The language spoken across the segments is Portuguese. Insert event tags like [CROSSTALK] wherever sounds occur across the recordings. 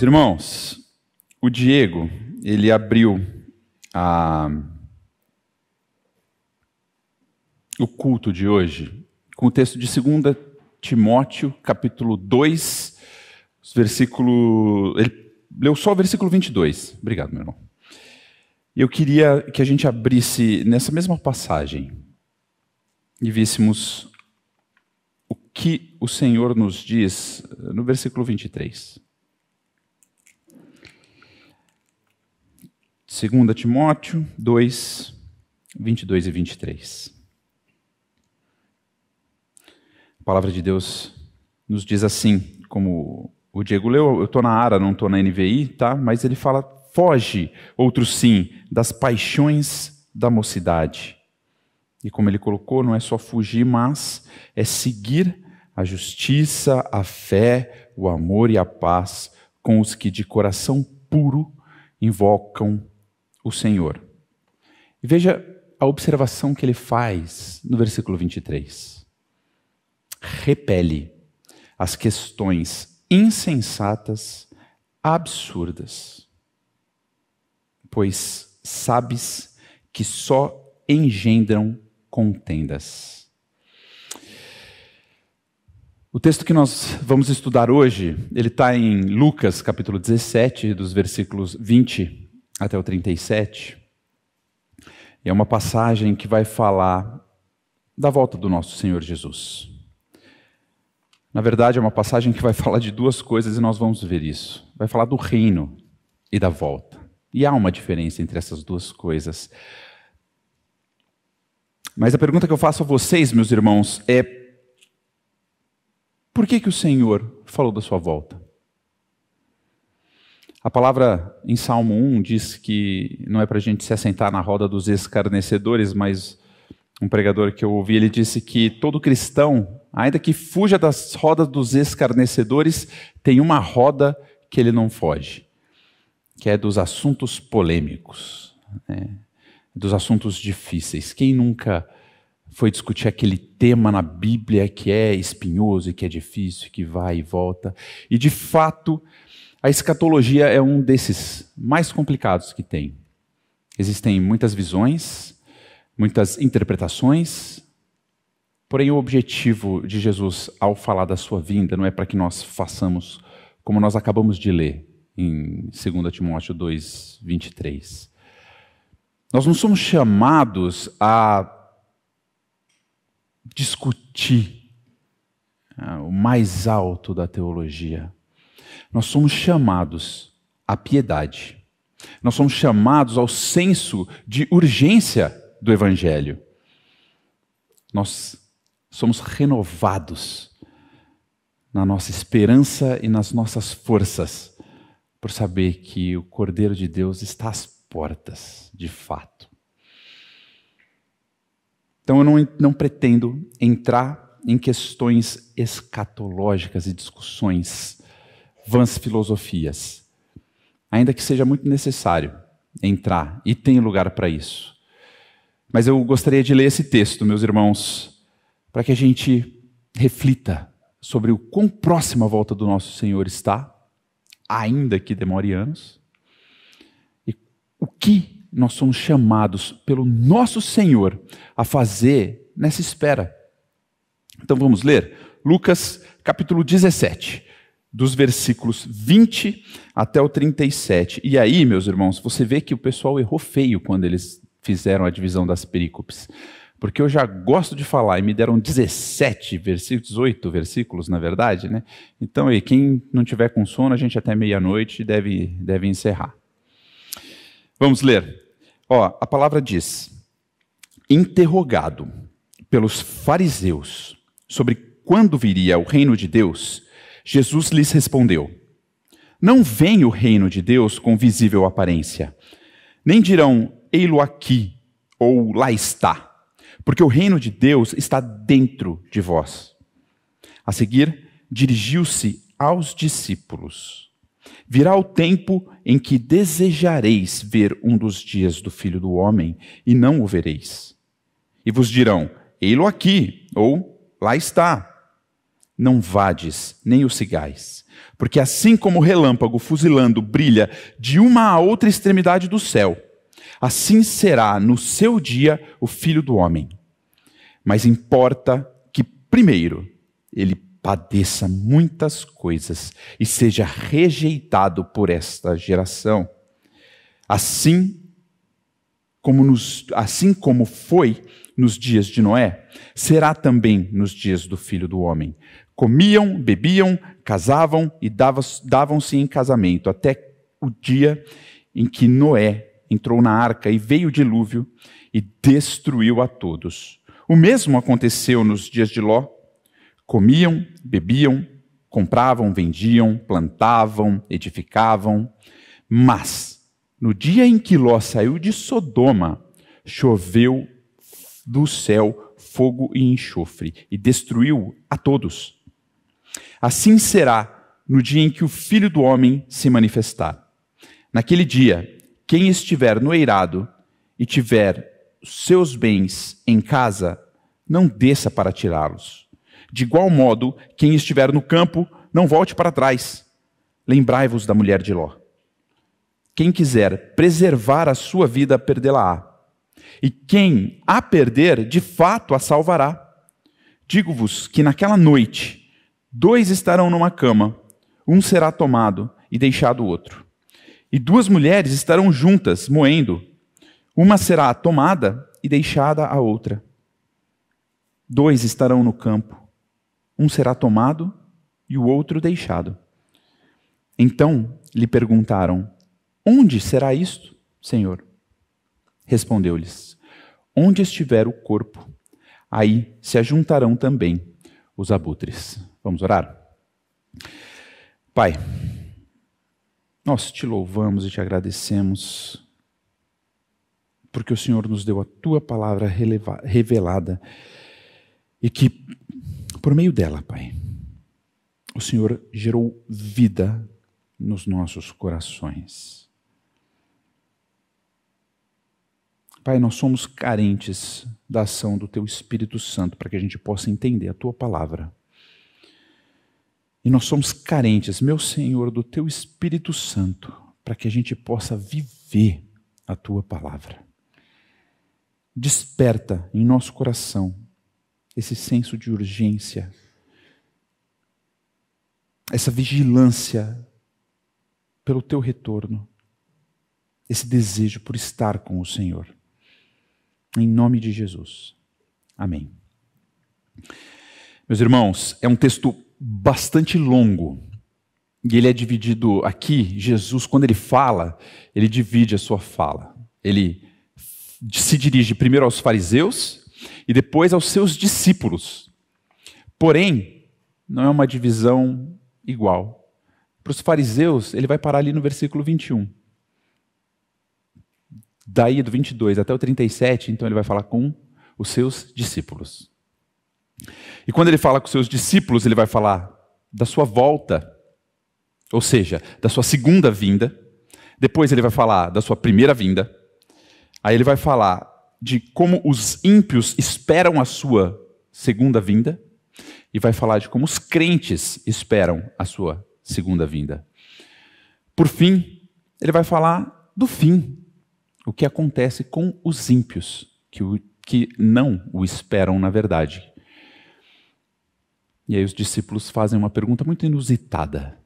Meus irmãos, o Diego, ele abriu a... o culto de hoje com o texto de 2 Timóteo, capítulo 2, versículo. Ele leu só o versículo 22. Obrigado, meu irmão. Eu queria que a gente abrisse nessa mesma passagem e víssemos o que o Senhor nos diz no versículo 23. 2 Timóteo 2, 22 e 23. A palavra de Deus nos diz assim, como o Diego leu, eu estou na ARA, não estou na NVI, tá? mas ele fala: foge, outro sim, das paixões da mocidade. E como ele colocou, não é só fugir, mas é seguir a justiça, a fé, o amor e a paz com os que de coração puro invocam o Senhor. E veja a observação que ele faz no versículo 23. Repele as questões insensatas, absurdas, pois sabes que só engendram contendas. O texto que nós vamos estudar hoje, ele está em Lucas capítulo 17, dos versículos 20 até o 37. E é uma passagem que vai falar da volta do nosso Senhor Jesus. Na verdade, é uma passagem que vai falar de duas coisas e nós vamos ver isso. Vai falar do reino e da volta. E há uma diferença entre essas duas coisas. Mas a pergunta que eu faço a vocês, meus irmãos, é: por que, que o Senhor falou da sua volta? A palavra em Salmo 1 diz que não é para a gente se assentar na roda dos escarnecedores, mas um pregador que eu ouvi, ele disse que todo cristão, ainda que fuja das rodas dos escarnecedores, tem uma roda que ele não foge, que é dos assuntos polêmicos, né? dos assuntos difíceis. Quem nunca foi discutir aquele tema na Bíblia que é espinhoso e que é difícil, que vai e volta? E de fato a escatologia é um desses mais complicados que tem. Existem muitas visões, muitas interpretações, porém o objetivo de Jesus ao falar da sua vinda não é para que nós façamos como nós acabamos de ler em 2 Timóteo 2, 23. Nós não somos chamados a discutir ah, o mais alto da teologia. Nós somos chamados à piedade. Nós somos chamados ao senso de urgência do Evangelho. Nós somos renovados na nossa esperança e nas nossas forças por saber que o Cordeiro de Deus está às portas, de fato. Então eu não, não pretendo entrar em questões escatológicas e discussões vãs filosofias, ainda que seja muito necessário entrar, e tem lugar para isso. Mas eu gostaria de ler esse texto, meus irmãos, para que a gente reflita sobre o quão próxima a volta do nosso Senhor está, ainda que demore anos, e o que nós somos chamados pelo nosso Senhor a fazer nessa espera. Então vamos ler Lucas capítulo 17, dos versículos 20 até o 37. E aí, meus irmãos, você vê que o pessoal errou feio quando eles fizeram a divisão das perícopes. Porque eu já gosto de falar e me deram 17 versículos, 18 versículos, na verdade, né? Então, aí, quem não tiver com sono, a gente até meia-noite deve, deve encerrar. Vamos ler. Ó, a palavra diz: Interrogado pelos fariseus sobre quando viria o reino de Deus, Jesus lhes respondeu: Não vem o reino de Deus com visível aparência. Nem dirão, ei-lo aqui, ou lá está, porque o reino de Deus está dentro de vós. A seguir, dirigiu-se aos discípulos: Virá o tempo em que desejareis ver um dos dias do filho do homem, e não o vereis. E vos dirão, ei-lo aqui, ou lá está não vades, nem os cigais, Porque assim como o relâmpago fuzilando brilha de uma a outra extremidade do céu, assim será no seu dia o filho do homem. Mas importa que, primeiro, ele padeça muitas coisas e seja rejeitado por esta geração. Assim como, nos, assim como foi nos dias de Noé, será também nos dias do filho do homem. Comiam, bebiam, casavam e davam-se em casamento, até o dia em que Noé entrou na arca e veio o dilúvio e destruiu a todos. O mesmo aconteceu nos dias de Ló. Comiam, bebiam, compravam, vendiam, plantavam, edificavam. Mas, no dia em que Ló saiu de Sodoma, choveu do céu fogo e enxofre e destruiu a todos. Assim será no dia em que o Filho do Homem se manifestar. Naquele dia, quem estiver no eirado e tiver seus bens em casa, não desça para tirá-los. De igual modo, quem estiver no campo, não volte para trás. Lembrai-vos da mulher de Ló. Quem quiser preservar a sua vida, perdê-la-á. E quem a perder, de fato a salvará. Digo-vos que naquela noite, Dois estarão numa cama, um será tomado e deixado o outro. E duas mulheres estarão juntas, moendo, uma será tomada e deixada a outra. Dois estarão no campo, um será tomado e o outro deixado. Então lhe perguntaram: Onde será isto, Senhor? Respondeu-lhes: Onde estiver o corpo, aí se ajuntarão também os abutres. Vamos orar? Pai, nós te louvamos e te agradecemos porque o Senhor nos deu a tua palavra revelada e que, por meio dela, Pai, o Senhor gerou vida nos nossos corações. Pai, nós somos carentes da ação do Teu Espírito Santo para que a gente possa entender a Tua palavra. E nós somos carentes, meu Senhor, do teu Espírito Santo, para que a gente possa viver a tua palavra. Desperta em nosso coração esse senso de urgência, essa vigilância pelo teu retorno, esse desejo por estar com o Senhor. Em nome de Jesus. Amém. Meus irmãos, é um texto bastante longo. E ele é dividido aqui, Jesus, quando ele fala, ele divide a sua fala. Ele se dirige primeiro aos fariseus e depois aos seus discípulos. Porém, não é uma divisão igual. Para os fariseus, ele vai parar ali no versículo 21. Daí do 22 até o 37, então ele vai falar com os seus discípulos. E quando ele fala com seus discípulos, ele vai falar da sua volta, ou seja, da sua segunda vinda. Depois ele vai falar da sua primeira vinda. Aí ele vai falar de como os ímpios esperam a sua segunda vinda. E vai falar de como os crentes esperam a sua segunda vinda. Por fim, ele vai falar do fim, o que acontece com os ímpios, que, o, que não o esperam na verdade, e aí os discípulos fazem uma pergunta muito inusitada.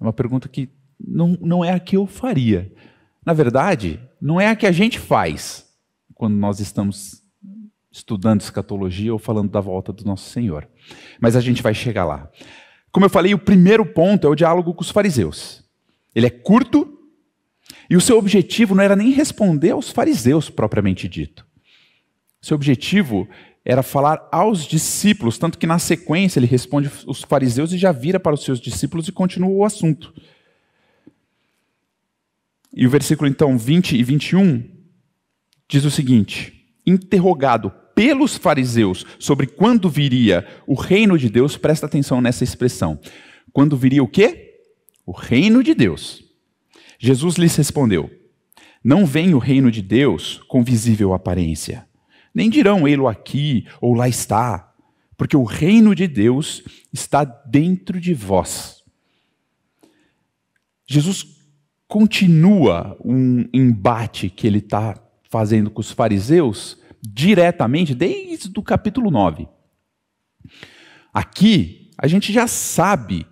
É uma pergunta que não, não é a que eu faria. Na verdade, não é a que a gente faz quando nós estamos estudando escatologia ou falando da volta do nosso Senhor. Mas a gente vai chegar lá. Como eu falei, o primeiro ponto é o diálogo com os fariseus. Ele é curto e o seu objetivo não era nem responder aos fariseus propriamente dito. Seu objetivo era falar aos discípulos, tanto que na sequência ele responde os fariseus e já vira para os seus discípulos e continua o assunto. E o versículo então 20 e 21 diz o seguinte: interrogado pelos fariseus sobre quando viria o reino de Deus, presta atenção nessa expressão. Quando viria o quê? O reino de Deus. Jesus lhes respondeu: Não vem o reino de Deus com visível aparência nem dirão ei-lo aqui ou lá está, porque o reino de Deus está dentro de vós. Jesus continua um embate que ele está fazendo com os fariseus diretamente desde o capítulo 9. Aqui, a gente já sabe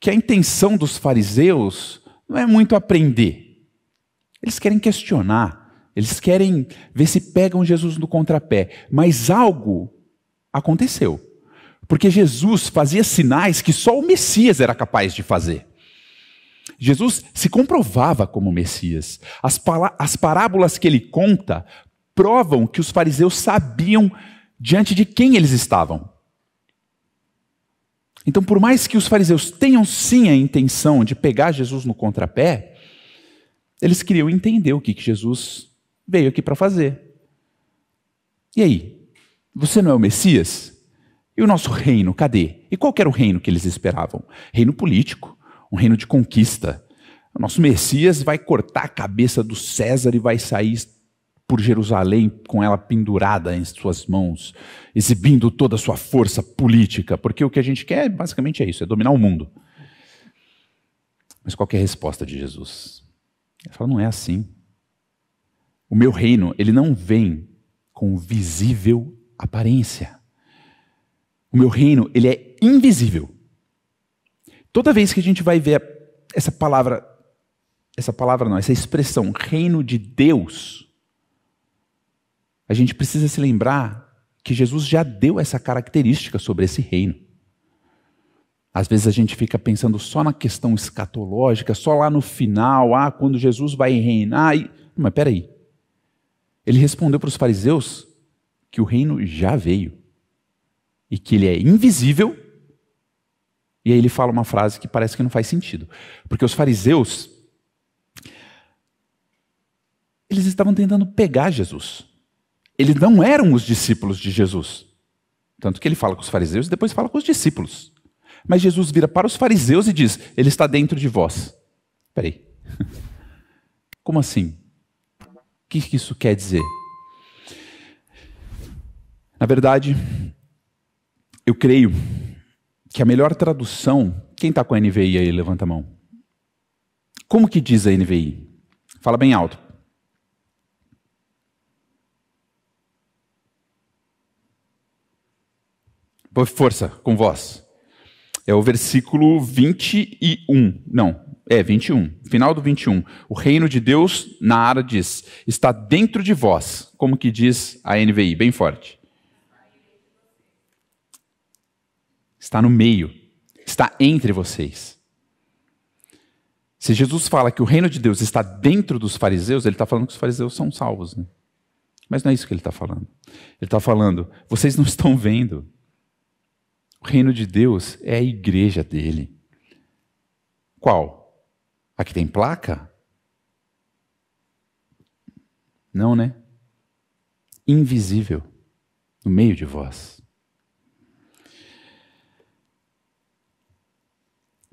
que a intenção dos fariseus não é muito aprender. Eles querem questionar. Eles querem ver se pegam Jesus no contrapé. Mas algo aconteceu. Porque Jesus fazia sinais que só o Messias era capaz de fazer. Jesus se comprovava como Messias. As, as parábolas que ele conta provam que os fariseus sabiam diante de quem eles estavam. Então, por mais que os fariseus tenham sim a intenção de pegar Jesus no contrapé, eles queriam entender o que, que Jesus veio aqui para fazer. E aí? Você não é o Messias? E o nosso reino, cadê? E qual era o reino que eles esperavam? Reino político, um reino de conquista. O nosso Messias vai cortar a cabeça do César e vai sair por Jerusalém com ela pendurada em suas mãos, exibindo toda a sua força política, porque o que a gente quer basicamente é isso, é dominar o mundo. Mas qual é a resposta de Jesus? Ele fala: não é assim. O meu reino, ele não vem com visível aparência. O meu reino, ele é invisível. Toda vez que a gente vai ver essa palavra, essa palavra não, essa expressão, reino de Deus, a gente precisa se lembrar que Jesus já deu essa característica sobre esse reino. Às vezes a gente fica pensando só na questão escatológica, só lá no final, ah, quando Jesus vai reinar. E... Mas peraí. Ele respondeu para os fariseus que o reino já veio e que ele é invisível. E aí ele fala uma frase que parece que não faz sentido, porque os fariseus eles estavam tentando pegar Jesus. Eles não eram os discípulos de Jesus. Tanto que ele fala com os fariseus e depois fala com os discípulos. Mas Jesus vira para os fariseus e diz: Ele está dentro de vós. Peraí. [LAUGHS] Como assim? O que isso quer dizer? Na verdade, eu creio que a melhor tradução. Quem está com a NVI aí? Levanta a mão. Como que diz a NVI? Fala bem alto. Força, com voz. É o versículo 21. Não, é, 21. Final do 21. O reino de Deus, na área diz, está dentro de vós, como que diz a NVI, bem forte. Está no meio. Está entre vocês. Se Jesus fala que o reino de Deus está dentro dos fariseus, ele está falando que os fariseus são salvos. Né? Mas não é isso que ele está falando. Ele está falando, vocês não estão vendo. O reino de Deus é a igreja dele. Qual? Aqui tem placa? Não, né? Invisível, no meio de vós.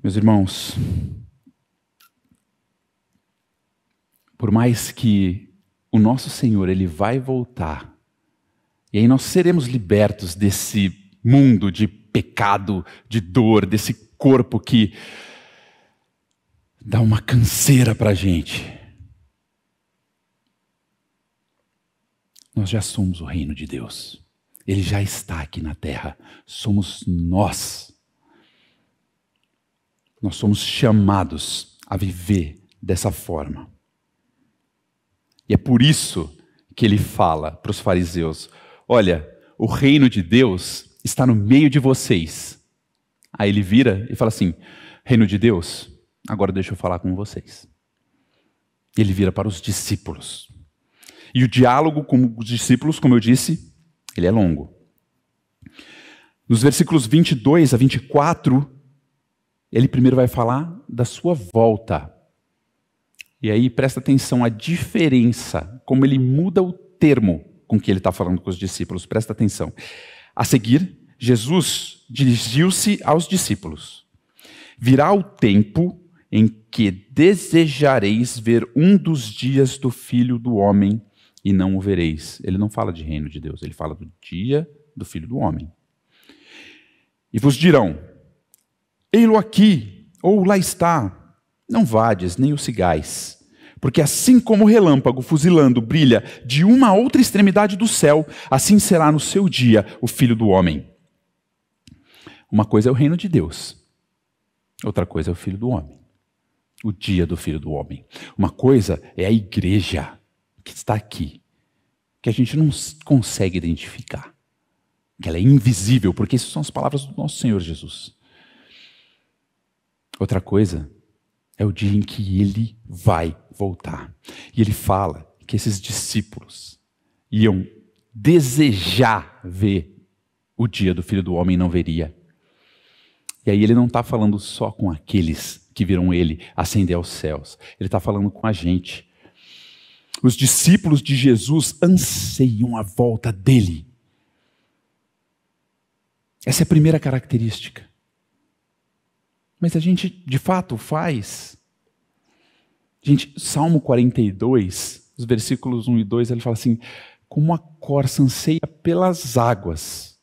Meus irmãos, por mais que o nosso Senhor ele vai voltar, e aí nós seremos libertos desse mundo de pecado, de dor, desse corpo que dá uma canseira para a gente. Nós já somos o reino de Deus. Ele já está aqui na terra. Somos nós. Nós somos chamados a viver dessa forma. E é por isso que ele fala para os fariseus: Olha, o reino de Deus está no meio de vocês. Aí ele vira e fala assim: Reino de Deus, Agora deixa eu falar com vocês. Ele vira para os discípulos. E o diálogo com os discípulos, como eu disse, ele é longo. Nos versículos 22 a 24, ele primeiro vai falar da sua volta. E aí presta atenção à diferença, como ele muda o termo com que ele está falando com os discípulos. Presta atenção. A seguir, Jesus dirigiu-se aos discípulos. Virá o tempo em que desejareis ver um dos dias do filho do homem e não o vereis. Ele não fala de reino de Deus, ele fala do dia do filho do homem. E vos dirão: Ei-lo aqui, ou lá está. Não vades, nem o sigais. Porque assim como o relâmpago fuzilando brilha de uma outra extremidade do céu, assim será no seu dia o filho do homem. Uma coisa é o reino de Deus, outra coisa é o filho do homem o dia do Filho do Homem. Uma coisa é a igreja que está aqui, que a gente não consegue identificar, que ela é invisível, porque essas são as palavras do nosso Senhor Jesus. Outra coisa é o dia em que ele vai voltar. E ele fala que esses discípulos iam desejar ver o dia do Filho do Homem e não veria. E aí ele não está falando só com aqueles que viram ele ascender aos céus, ele está falando com a gente. Os discípulos de Jesus anseiam a volta dele. Essa é a primeira característica. Mas a gente, de fato, faz. Gente, Salmo 42, os versículos 1 e 2, ele fala assim: Como a corça anseia pelas águas,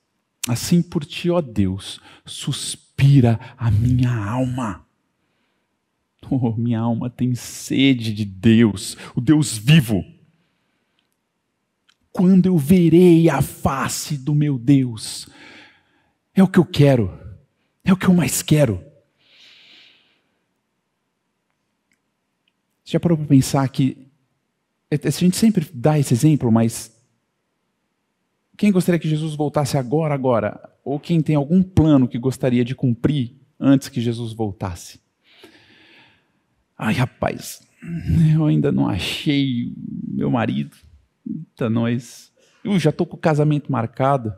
assim por ti, ó Deus, suspira aspira a minha alma. Oh, minha alma tem sede de Deus, o Deus vivo. Quando eu verei a face do meu Deus, é o que eu quero, é o que eu mais quero. Você já parou para pensar que. É, é, a gente sempre dá esse exemplo, mas. Quem gostaria que Jesus voltasse agora, agora? ou quem tem algum plano que gostaria de cumprir antes que Jesus voltasse. Ai, rapaz, eu ainda não achei meu marido. Eita, tá nós. Eu já estou com o casamento marcado.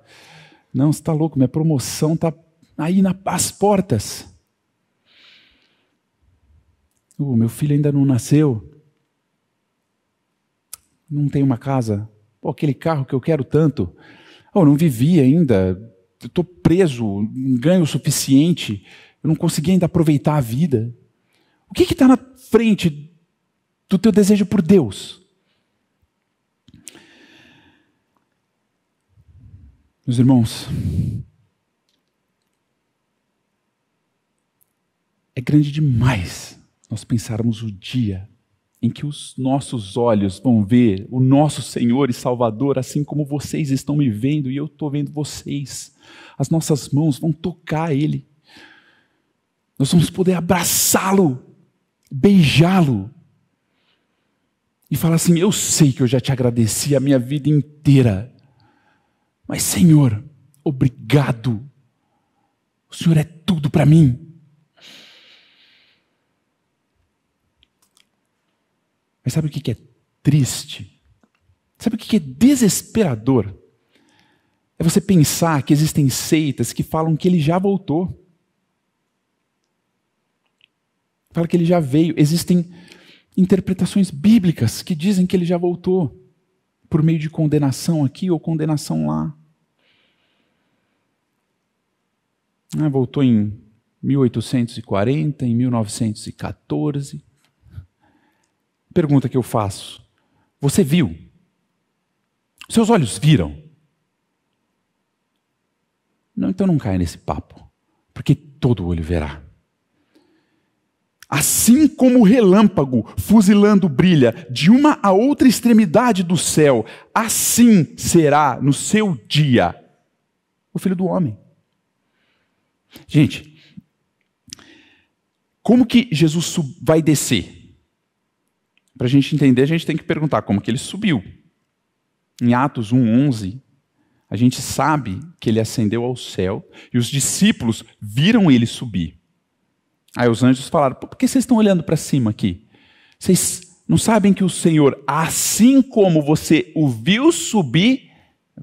Não, você está louco, minha promoção está aí nas portas. Uh, meu filho ainda não nasceu. Não tem uma casa. Pô, aquele carro que eu quero tanto. Eu oh, não vivi ainda estou preso, não ganho o suficiente, eu não consegui ainda aproveitar a vida. O que está na frente do teu desejo por Deus? Meus irmãos, é grande demais nós pensarmos o dia em que os nossos olhos vão ver o nosso Senhor e Salvador, assim como vocês estão me vendo e eu estou vendo vocês. As nossas mãos vão tocar Ele. Nós vamos poder abraçá-lo, beijá-lo e falar assim: Eu sei que eu já te agradeci a minha vida inteira, mas Senhor, obrigado. O Senhor é tudo para mim. Mas sabe o que é triste? Sabe o que é desesperador? É você pensar que existem seitas que falam que ele já voltou. Fala que ele já veio. Existem interpretações bíblicas que dizem que ele já voltou por meio de condenação aqui ou condenação lá. Ah, voltou em 1840, em 1914 pergunta que eu faço: você viu? Seus olhos viram? Não, então não caia nesse papo, porque todo olho verá. Assim como o relâmpago fuzilando brilha de uma a outra extremidade do céu, assim será no seu dia o filho do homem. Gente, como que Jesus vai descer? Para a gente entender, a gente tem que perguntar como que ele subiu. Em Atos 1:11, a gente sabe que ele ascendeu ao céu e os discípulos viram ele subir. Aí os anjos falaram: "Por que vocês estão olhando para cima aqui? Vocês não sabem que o Senhor, assim como você o viu subir,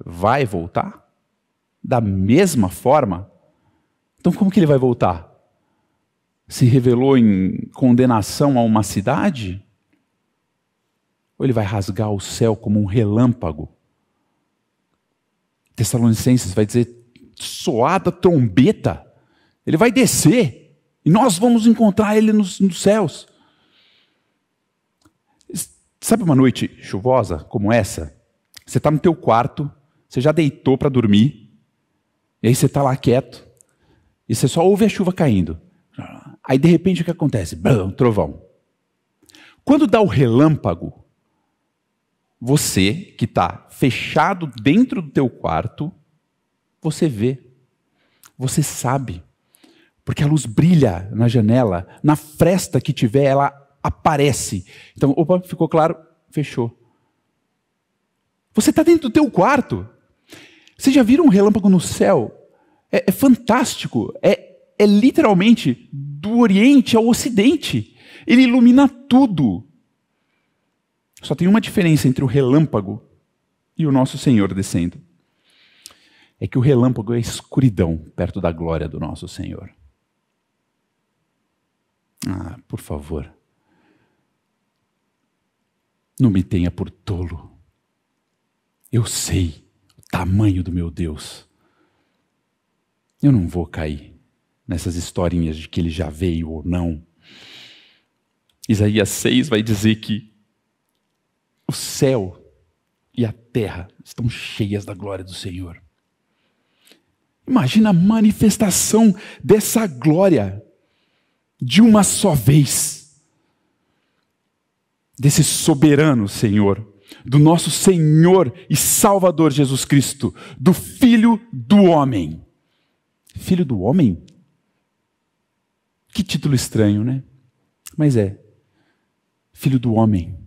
vai voltar? Da mesma forma? Então como que ele vai voltar? Se revelou em condenação a uma cidade? ou ele vai rasgar o céu como um relâmpago? Tessalonicenses vai dizer: soada trombeta, ele vai descer e nós vamos encontrar ele nos, nos céus. Sabe uma noite chuvosa como essa? Você está no teu quarto, você já deitou para dormir, e aí você está lá quieto, e você só ouve a chuva caindo. Aí de repente o que acontece? Brum, trovão. Quando dá o relâmpago, você que está fechado dentro do teu quarto, você vê, você sabe, porque a luz brilha na janela, na fresta que tiver ela aparece. Então, opa, ficou claro? Fechou. Você está dentro do teu quarto. Vocês já viram um relâmpago no céu? É, é fantástico. É, é literalmente do Oriente ao Ocidente. Ele ilumina tudo. Só tem uma diferença entre o relâmpago e o nosso Senhor descendo. É que o relâmpago é escuridão perto da glória do nosso Senhor. Ah, por favor. Não me tenha por tolo. Eu sei o tamanho do meu Deus. Eu não vou cair nessas historinhas de que ele já veio ou não. Isaías 6 vai dizer que o céu e a terra estão cheias da glória do Senhor. Imagina a manifestação dessa glória de uma só vez. Desse soberano Senhor, do nosso Senhor e Salvador Jesus Cristo, do Filho do Homem. Filho do Homem? Que título estranho, né? Mas é. Filho do Homem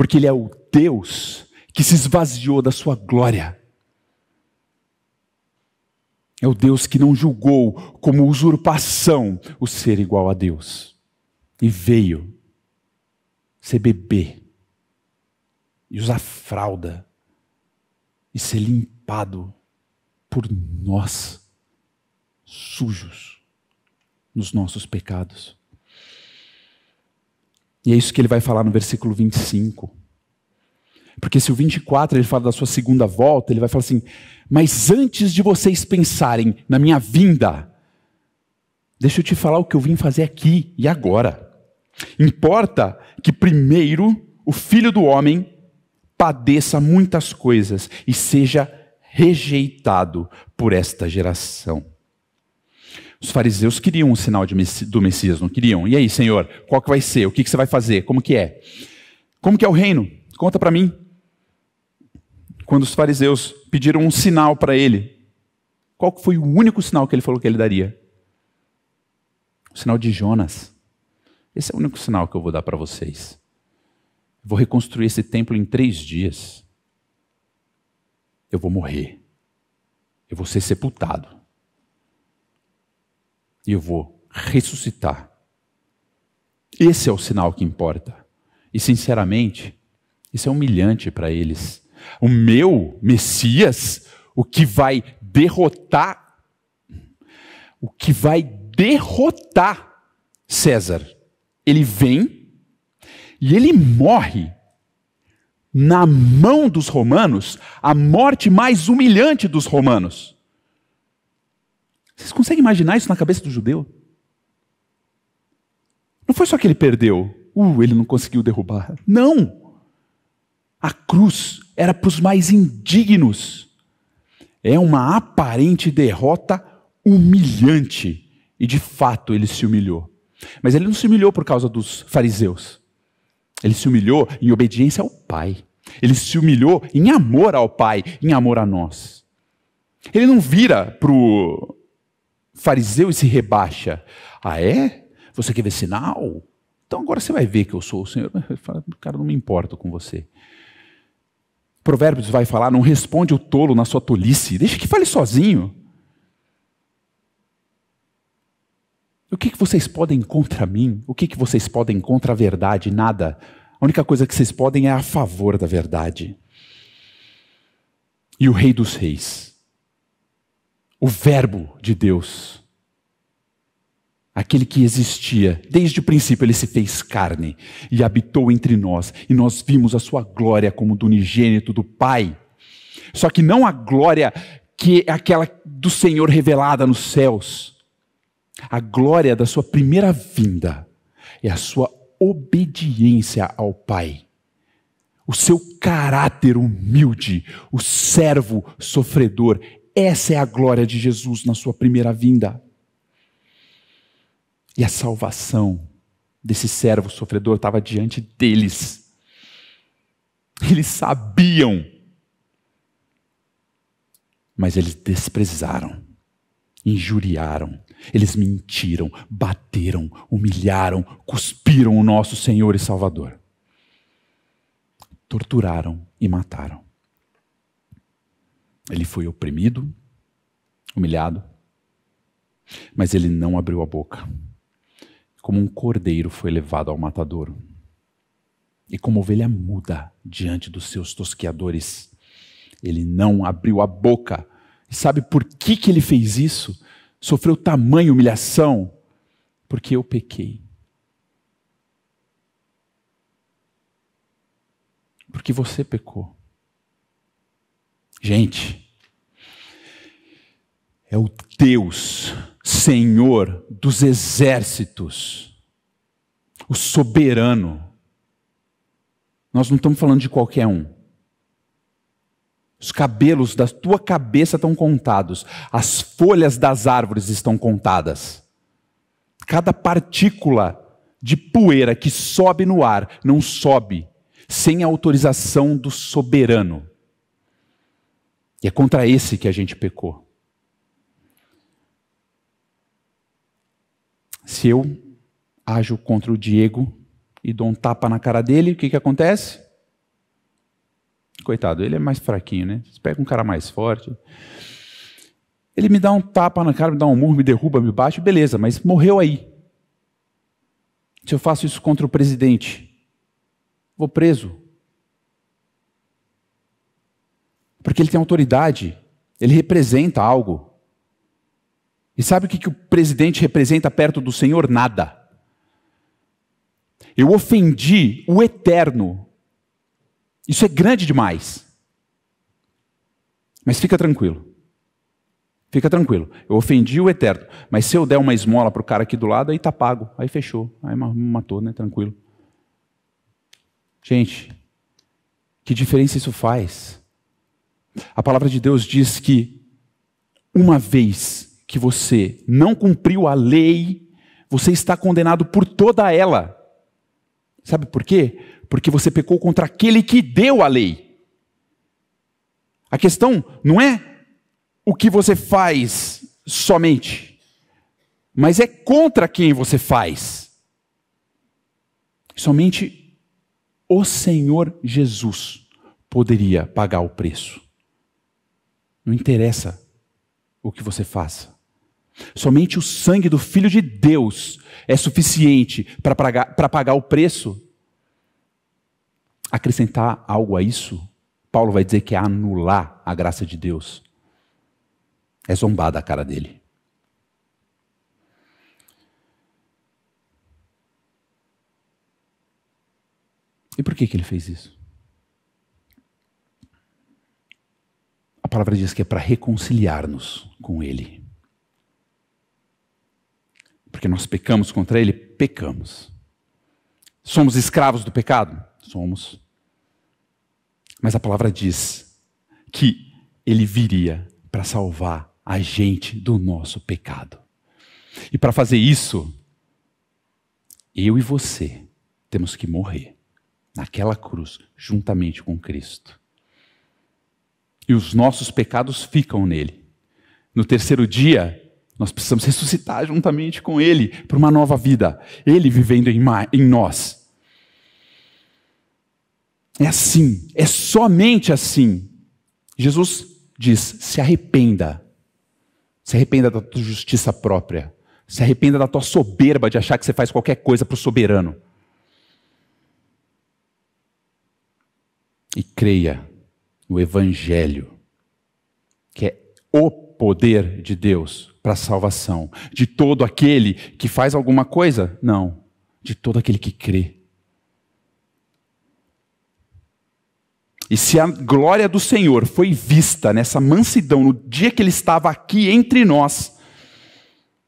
porque Ele é o Deus que se esvaziou da sua glória. É o Deus que não julgou como usurpação o ser igual a Deus. E veio ser bebê, e usar fralda, e ser limpado por nós, sujos nos nossos pecados. E é isso que ele vai falar no versículo 25. Porque se o 24 ele fala da sua segunda volta, ele vai falar assim: Mas antes de vocês pensarem na minha vinda, deixa eu te falar o que eu vim fazer aqui e agora. Importa que primeiro o filho do homem padeça muitas coisas e seja rejeitado por esta geração. Os fariseus queriam um sinal do Messias, não queriam? E aí, Senhor, qual que vai ser? O que, que você vai fazer? Como que é? Como que é o reino? Conta para mim. Quando os fariseus pediram um sinal para ele, qual foi o único sinal que ele falou que ele daria? O sinal de Jonas. Esse é o único sinal que eu vou dar para vocês. Vou reconstruir esse templo em três dias. Eu vou morrer. Eu vou ser sepultado e eu vou ressuscitar. Esse é o sinal que importa. E, sinceramente, isso é humilhante para eles. O meu Messias, o que vai derrotar, o que vai derrotar César, ele vem e ele morre na mão dos romanos, a morte mais humilhante dos romanos. Vocês conseguem imaginar isso na cabeça do judeu? Não foi só que ele perdeu, uh, ele não conseguiu derrubar. Não! A cruz era para os mais indignos. É uma aparente derrota humilhante. E de fato ele se humilhou. Mas ele não se humilhou por causa dos fariseus. Ele se humilhou em obediência ao Pai. Ele se humilhou em amor ao Pai, em amor a nós. Ele não vira para o fariseu e se rebaixa. Ah, é? Você quer ver sinal? Então agora você vai ver que eu sou o Senhor. Fala, cara, não me importo com você. Provérbios vai falar: não responde o tolo na sua tolice, deixa que fale sozinho. O que, que vocês podem contra mim? O que, que vocês podem contra a verdade? Nada. A única coisa que vocês podem é a favor da verdade. E o Rei dos Reis o Verbo de Deus, aquele que existia desde o princípio, ele se fez carne e habitou entre nós, e nós vimos a sua glória como do unigênito do Pai. Só que não a glória que é aquela do Senhor revelada nos céus. A glória da sua primeira vinda é a sua obediência ao Pai. O seu caráter humilde, o servo sofredor, essa é a glória de Jesus na sua primeira vinda. E a salvação desse servo sofredor estava diante deles. Eles sabiam, mas eles desprezaram, injuriaram, eles mentiram, bateram, humilharam, cuspiram o nosso Senhor e Salvador. Torturaram e mataram. Ele foi oprimido, humilhado, mas ele não abriu a boca. Como um cordeiro foi levado ao matadouro. E como ovelha muda diante dos seus tosqueadores, ele não abriu a boca. E sabe por que, que ele fez isso? Sofreu tamanha humilhação? Porque eu pequei. Porque você pecou. Gente, é o Deus, Senhor dos exércitos, o soberano. Nós não estamos falando de qualquer um. Os cabelos da tua cabeça estão contados, as folhas das árvores estão contadas. Cada partícula de poeira que sobe no ar não sobe sem a autorização do soberano. E é contra esse que a gente pecou. Se eu ajo contra o Diego e dou um tapa na cara dele, o que, que acontece? Coitado, ele é mais fraquinho, né? Você pega um cara mais forte. Ele me dá um tapa na cara, me dá um murro, me derruba, me bate, beleza, mas morreu aí. Se eu faço isso contra o presidente, vou preso. Porque ele tem autoridade, ele representa algo. E sabe o que, que o presidente representa perto do Senhor? Nada. Eu ofendi o eterno. Isso é grande demais. Mas fica tranquilo. Fica tranquilo. Eu ofendi o eterno. Mas se eu der uma esmola para o cara aqui do lado, aí tá pago. Aí fechou. Aí matou, né? Tranquilo. Gente, que diferença isso faz? A palavra de Deus diz que uma vez que você não cumpriu a lei, você está condenado por toda ela. Sabe por quê? Porque você pecou contra aquele que deu a lei. A questão não é o que você faz somente, mas é contra quem você faz. Somente o Senhor Jesus poderia pagar o preço. Não interessa o que você faça. Somente o sangue do Filho de Deus é suficiente para pagar, o preço. Acrescentar algo a isso, Paulo vai dizer que é anular a graça de Deus. É zombar da cara dele. E por que, que ele fez isso? palavra diz que é para reconciliar-nos com Ele. Porque nós pecamos contra Ele? Pecamos. Somos escravos do pecado? Somos. Mas a palavra diz que Ele viria para salvar a gente do nosso pecado. E para fazer isso, eu e você temos que morrer naquela cruz, juntamente com Cristo e os nossos pecados ficam nele. No terceiro dia, nós precisamos ressuscitar juntamente com Ele para uma nova vida, Ele vivendo em, nós. É assim, é somente assim. Jesus diz: se arrependa, se arrependa da tua justiça própria, se arrependa da tua soberba de achar que você faz qualquer coisa para o soberano. E creia o Evangelho, que é o poder de Deus para a salvação de todo aquele que faz alguma coisa? Não, de todo aquele que crê. E se a glória do Senhor foi vista nessa mansidão no dia que ele estava aqui entre nós,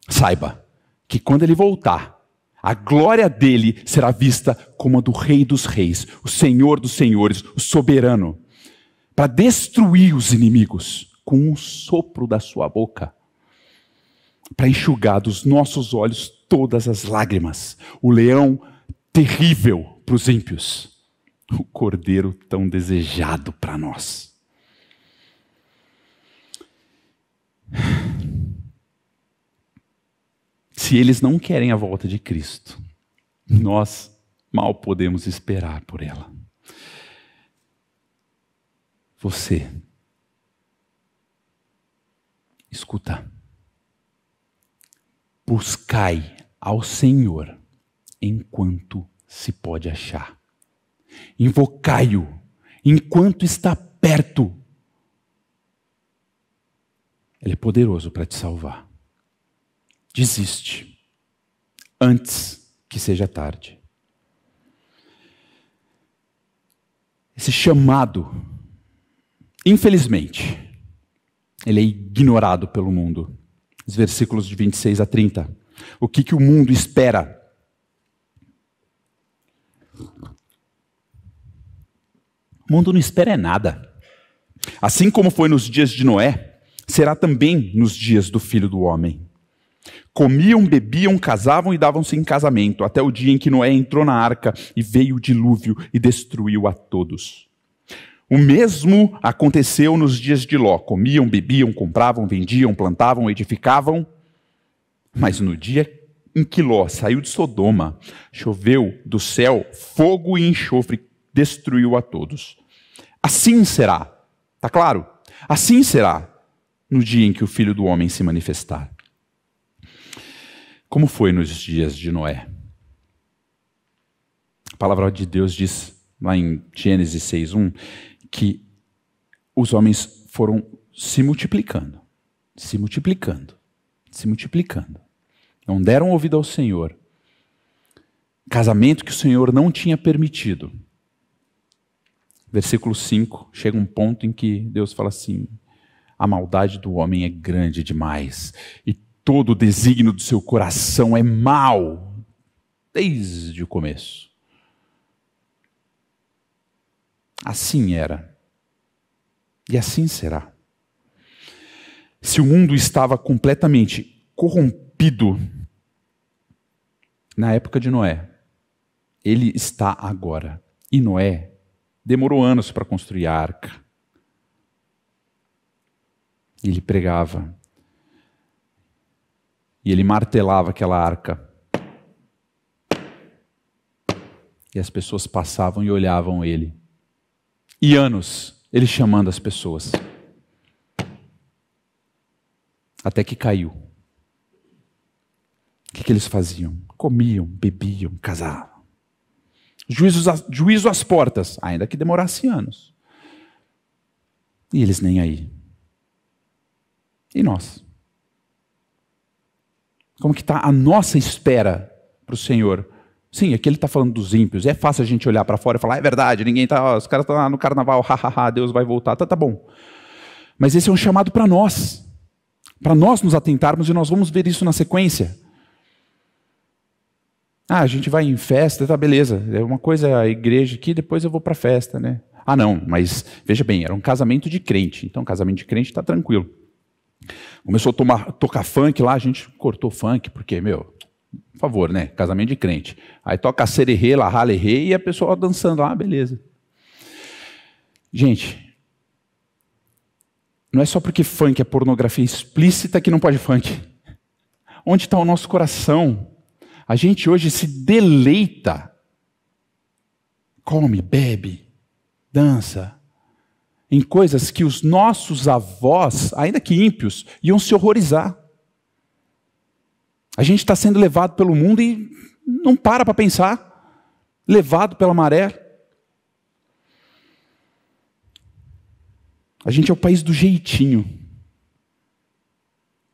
saiba que quando ele voltar, a glória dele será vista como a do Rei dos Reis, o Senhor dos Senhores, o soberano para destruir os inimigos com um sopro da sua boca, para enxugar dos nossos olhos todas as lágrimas. O leão terrível para os ímpios, o cordeiro tão desejado para nós. Se eles não querem a volta de Cristo, nós mal podemos esperar por ela você escuta. Buscai ao Senhor enquanto se pode achar. Invocai-o enquanto está perto. Ele é poderoso para te salvar. Desiste antes que seja tarde. Esse chamado Infelizmente, ele é ignorado pelo mundo. Os versículos de 26 a 30. O que, que o mundo espera? O mundo não espera é nada. Assim como foi nos dias de Noé, será também nos dias do filho do homem. Comiam, bebiam, casavam e davam-se em casamento, até o dia em que Noé entrou na arca e veio o dilúvio e destruiu a todos. O mesmo aconteceu nos dias de Ló. Comiam, bebiam, compravam, vendiam, plantavam, edificavam. Mas no dia em que Ló saiu de Sodoma, choveu do céu fogo e enxofre, destruiu a todos. Assim será, tá claro? Assim será no dia em que o filho do homem se manifestar. Como foi nos dias de Noé? A palavra de Deus diz lá em Gênesis 6:1 que os homens foram se multiplicando, se multiplicando, se multiplicando. Não deram ouvido ao Senhor. Casamento que o Senhor não tinha permitido. Versículo 5, chega um ponto em que Deus fala assim: a maldade do homem é grande demais, e todo o desígnio do seu coração é mau, desde o começo. Assim era. E assim será. Se o mundo estava completamente corrompido na época de Noé, ele está agora. E Noé demorou anos para construir a arca. E ele pregava. E ele martelava aquela arca. E as pessoas passavam e olhavam ele e anos ele chamando as pessoas. Até que caiu. O que, que eles faziam? Comiam, bebiam, casavam. juízo às portas, ainda que demorasse anos. E eles nem aí. E nós? Como que está a nossa espera para o Senhor? Sim, aqui ele está falando dos ímpios. É fácil a gente olhar para fora e falar, ah, é verdade, ninguém tá, ó, os caras estão lá no carnaval, [LAUGHS] hahaha, Deus vai voltar, tá, tá bom. Mas esse é um chamado para nós. Para nós nos atentarmos e nós vamos ver isso na sequência. Ah, a gente vai em festa, tá beleza. É uma coisa a igreja aqui, depois eu vou para festa, né? Ah, não, mas veja bem, era um casamento de crente. Então, casamento de crente está tranquilo. Começou a tomar, tocar funk lá, a gente cortou funk, porque, meu, por favor, né? Casamento de crente. Aí toca sererê, lahalerê e a pessoa dançando. Ah, beleza. Gente, não é só porque funk é pornografia explícita que não pode funk. Onde está o nosso coração? A gente hoje se deleita. Come, bebe, dança, em coisas que os nossos avós, ainda que ímpios, iam se horrorizar. A gente está sendo levado pelo mundo e não para para pensar. Levado pela maré. A gente é o país do jeitinho.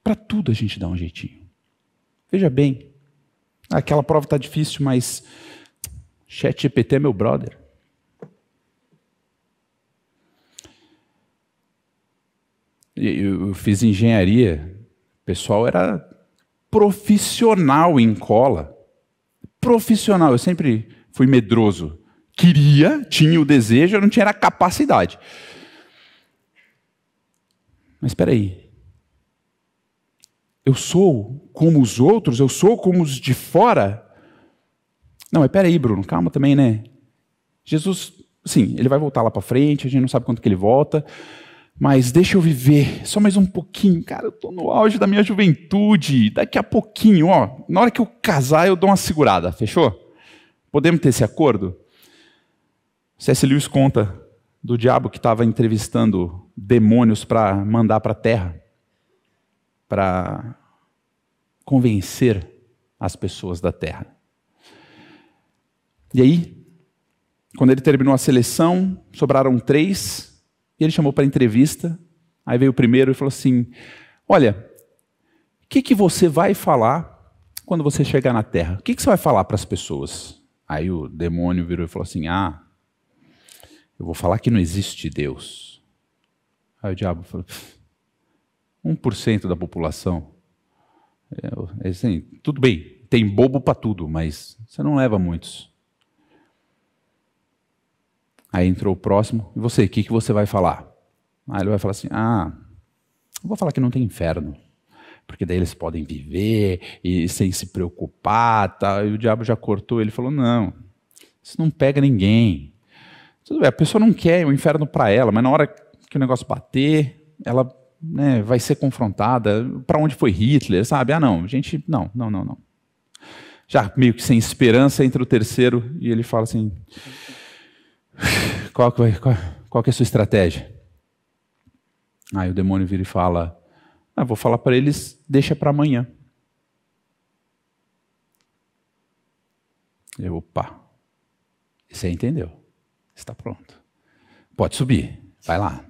Para tudo a gente dá um jeitinho. Veja bem, aquela prova está difícil, mas Chat GPT é meu brother. Eu fiz engenharia, o pessoal era profissional em cola. Profissional, eu sempre fui medroso. Queria, tinha o desejo, eu não tinha a capacidade. Mas espera aí. Eu sou como os outros, eu sou como os de fora. Não, espera peraí, Bruno, calma também, né? Jesus, sim, ele vai voltar lá para frente, a gente não sabe quanto que ele volta mas deixa eu viver só mais um pouquinho. Cara, eu estou no auge da minha juventude. Daqui a pouquinho, ó, na hora que eu casar, eu dou uma segurada, fechou? Podemos ter esse acordo? C.S. Lewis conta do diabo que estava entrevistando demônios para mandar para a terra, para convencer as pessoas da terra. E aí, quando ele terminou a seleção, sobraram três e ele chamou para entrevista. Aí veio o primeiro e falou assim: Olha, o que, que você vai falar quando você chegar na Terra? O que, que você vai falar para as pessoas? Aí o demônio virou e falou assim: Ah, eu vou falar que não existe Deus. Aí o diabo falou: 1% da população. É, assim, tudo bem, tem bobo para tudo, mas você não leva muitos. Aí entrou o próximo, e você, o que, que você vai falar? Aí ele vai falar assim: ah, eu vou falar que não tem inferno, porque daí eles podem viver e sem se preocupar. Tá? E o diabo já cortou, ele falou: não, isso não pega ninguém. Tudo bem, a pessoa não quer o inferno para ela, mas na hora que o negócio bater, ela né, vai ser confrontada. Para onde foi Hitler, sabe? Ah, não, gente, não, não, não, não. Já meio que sem esperança, entra o terceiro e ele fala assim. [SIGHS] Qual que, vai, qual, qual que é a sua estratégia? Aí o demônio vira e fala: ah, Vou falar para eles, deixa para amanhã. Eu, opa, você entendeu, está pronto. Pode subir, vai lá.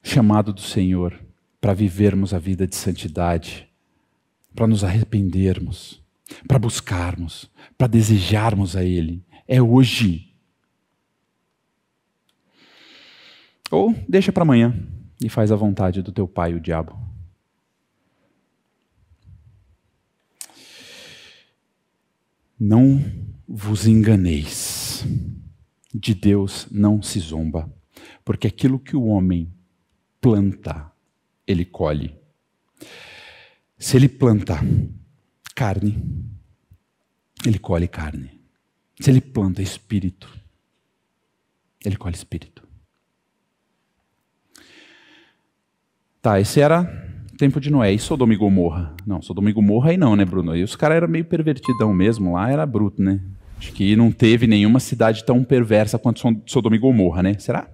Chamado do Senhor para vivermos a vida de santidade, para nos arrependermos para buscarmos, para desejarmos a Ele. É hoje. Ou deixa para amanhã e faz a vontade do teu pai, o diabo. Não vos enganeis. De Deus não se zomba, porque aquilo que o homem planta, ele colhe. Se ele planta carne, ele colhe carne. Se ele planta espírito, ele colhe espírito. Tá, esse era o tempo de Noé. E Sodoma e Gomorra? Não, Sodoma e Gomorra aí não, né, Bruno? E os caras eram meio pervertidão mesmo, lá era bruto, né? Acho que não teve nenhuma cidade tão perversa quanto Sodoma e Gomorra, né? Será?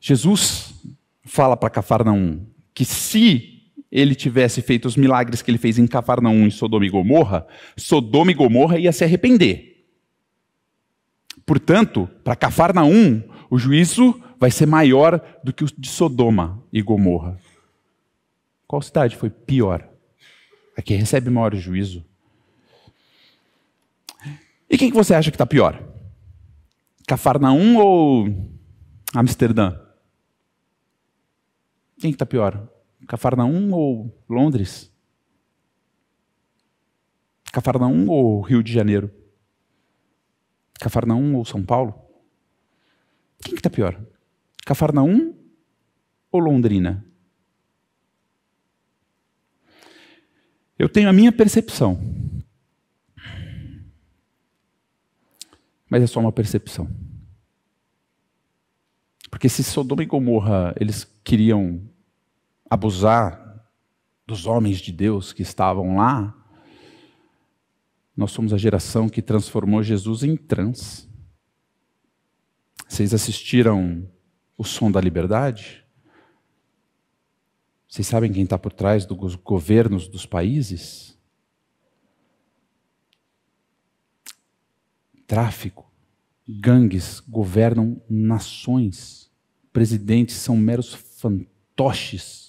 Jesus fala para Cafarnaum que se ele tivesse feito os milagres que ele fez em Cafarnaum, e Sodoma e Gomorra, Sodoma e Gomorra ia se arrepender. Portanto, para Cafarnaum, o juízo vai ser maior do que o de Sodoma e Gomorra. Qual cidade foi pior? A que recebe maior juízo. E quem que você acha que está pior? Cafarnaum ou Amsterdã? Quem está que tá pior? Cafarnaum ou Londres? Cafarnaum ou Rio de Janeiro? Cafarnaum ou São Paulo? Quem que está pior? Cafarnaum ou Londrina? Eu tenho a minha percepção. Mas é só uma percepção. Porque se Sodoma e Gomorra eles queriam abusar dos homens de Deus que estavam lá, nós somos a geração que transformou Jesus em trans. Vocês assistiram O Som da Liberdade? Vocês sabem quem está por trás dos governos dos países? Tráfico, gangues governam nações, presidentes são meros fantoches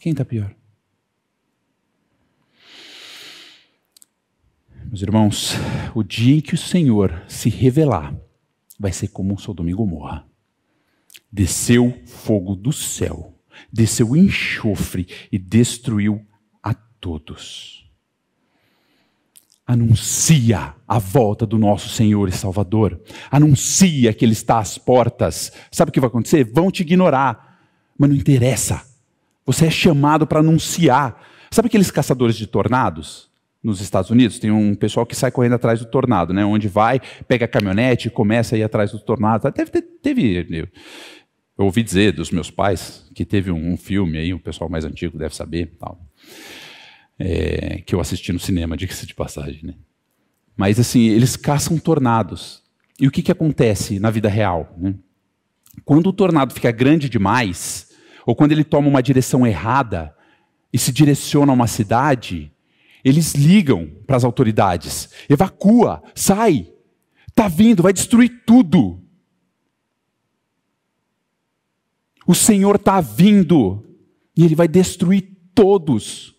Quem está pior? Meus irmãos, o dia em que o Senhor se revelar vai ser como um Sodoma e Gomorra. Desceu fogo do céu, desceu enxofre e destruiu a todos. Anuncia a volta do nosso Senhor e Salvador. Anuncia que Ele está às portas. Sabe o que vai acontecer? Vão te ignorar, mas não interessa. Você é chamado para anunciar. Sabe aqueles caçadores de tornados? nos Estados Unidos, tem um pessoal que sai correndo atrás do tornado, né? Onde vai, pega a caminhonete, e começa a ir atrás do tornado. Deve ter, teve, eu ouvi dizer dos meus pais que teve um, um filme aí, o um pessoal mais antigo deve saber, tal, é, que eu assisti no cinema, [LAUGHS] diga-se de passagem, né? Mas assim, eles caçam tornados. E o que, que acontece na vida real? Né? Quando o tornado fica grande demais, ou quando ele toma uma direção errada e se direciona a uma cidade, eles ligam para as autoridades: evacua, sai, está vindo, vai destruir tudo. O Senhor está vindo e ele vai destruir todos.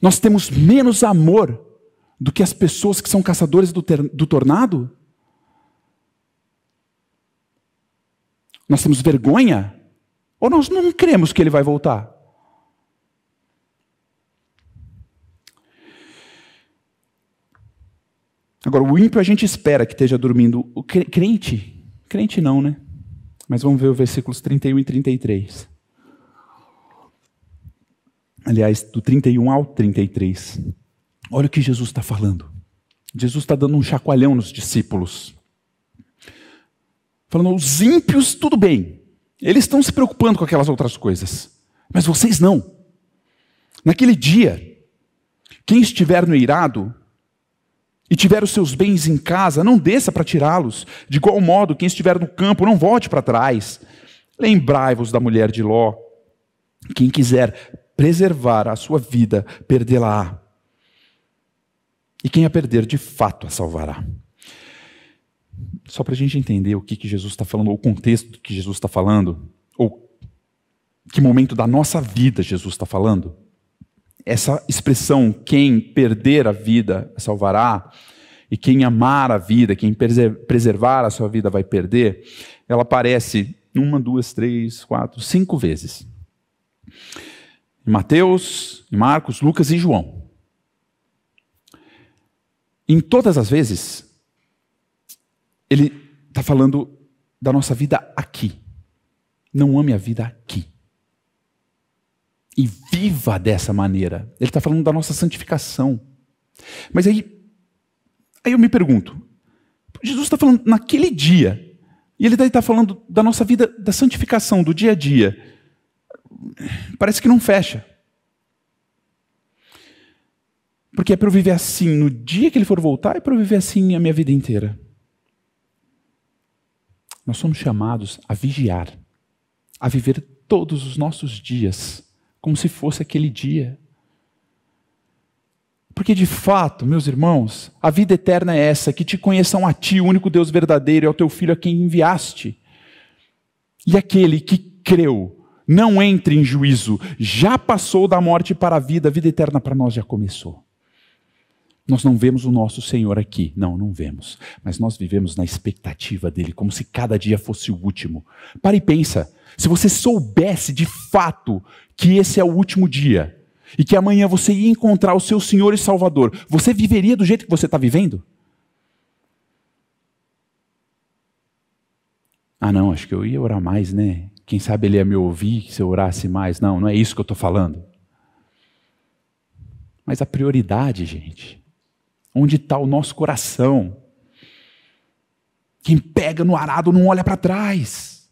Nós temos menos amor do que as pessoas que são caçadores do, ter, do tornado? Nós temos vergonha ou nós não cremos que ele vai voltar? Agora, o ímpio a gente espera que esteja dormindo. O crente, crente não, né? Mas vamos ver os versículos 31 e 33. Aliás, do 31 ao 33. Olha o que Jesus está falando. Jesus está dando um chacoalhão nos discípulos. Falando, os ímpios, tudo bem. Eles estão se preocupando com aquelas outras coisas, mas vocês não. Naquele dia, quem estiver no eirado e tiver os seus bens em casa, não desça para tirá-los. De igual modo, quem estiver no campo, não volte para trás. Lembrai-vos da mulher de Ló. Quem quiser preservar a sua vida, perdê-la-á. E quem a perder, de fato, a salvará só para a gente entender o que, que Jesus está falando, ou o contexto que Jesus está falando, ou que momento da nossa vida Jesus está falando. Essa expressão, quem perder a vida salvará, e quem amar a vida, quem preservar a sua vida vai perder, ela aparece uma, duas, três, quatro, cinco vezes. Em Mateus, em Marcos, Lucas e João. Em todas as vezes, ele está falando da nossa vida aqui. Não ame a vida aqui. E viva dessa maneira. Ele está falando da nossa santificação. Mas aí, aí eu me pergunto: Jesus está falando naquele dia, e ele está falando da nossa vida da santificação, do dia a dia. Parece que não fecha. Porque é para eu viver assim no dia que ele for voltar, é para eu viver assim a minha vida inteira. Nós somos chamados a vigiar, a viver todos os nossos dias como se fosse aquele dia. Porque de fato, meus irmãos, a vida eterna é essa: que te conheçam a ti, o único Deus verdadeiro, e é ao teu filho a quem enviaste. E aquele que creu não entre em juízo, já passou da morte para a vida, a vida eterna para nós já começou. Nós não vemos o nosso Senhor aqui, não, não vemos, mas nós vivemos na expectativa dele, como se cada dia fosse o último. Para e pensa, se você soubesse de fato que esse é o último dia e que amanhã você ia encontrar o seu Senhor e Salvador, você viveria do jeito que você está vivendo? Ah, não, acho que eu ia orar mais, né? Quem sabe ele ia me ouvir se eu orasse mais. Não, não é isso que eu estou falando. Mas a prioridade, gente, Onde está o nosso coração? Quem pega no arado não olha para trás,